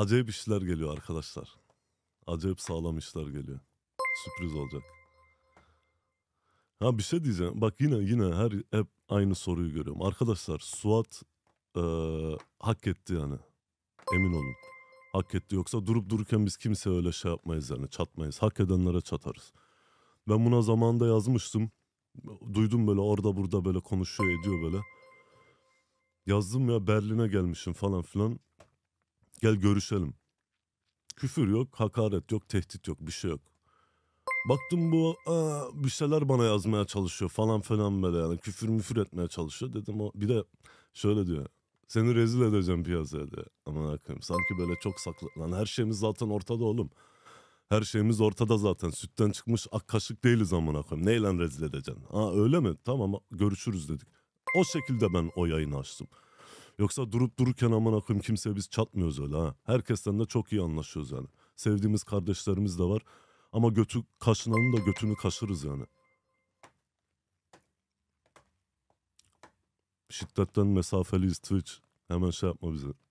Acayip işler geliyor arkadaşlar. Acayip sağlam işler geliyor. Sürpriz olacak. Ha bir şey diyeceğim. Bak yine yine her hep aynı soruyu görüyorum. Arkadaşlar Suat e, hak etti yani. Emin olun. Hak etti. Yoksa durup dururken biz kimse öyle şey yapmayız yani. Çatmayız. Hak edenlere çatarız. Ben buna zamanda yazmıştım. Duydum böyle orada burada böyle konuşuyor ediyor böyle. Yazdım ya Berlin'e gelmişim falan filan. Gel görüşelim. Küfür yok, hakaret yok, tehdit yok, bir şey yok. Baktım bu aa, bir şeyler bana yazmaya çalışıyor falan falan böyle yani küfür müfür etmeye çalışıyor. Dedim o bir de şöyle diyor. Seni rezil edeceğim piyasaya diyor. Aman akıyım sanki böyle çok saklı. Lan her şeyimiz zaten ortada oğlum. Her şeyimiz ortada zaten. Sütten çıkmış ak kaşık değiliz amına koyayım. Neyle rezil edeceksin? Ha öyle mi? Tamam görüşürüz dedik. O şekilde ben o yayını açtım. Yoksa durup dururken aman akım kimseye biz çatmıyoruz öyle ha. Herkesten de çok iyi anlaşıyoruz yani. Sevdiğimiz kardeşlerimiz de var. Ama götü kaşınanın da götünü kaşırız yani. Şiddetten mesafeliyiz Twitch. Hemen şey yapma bize.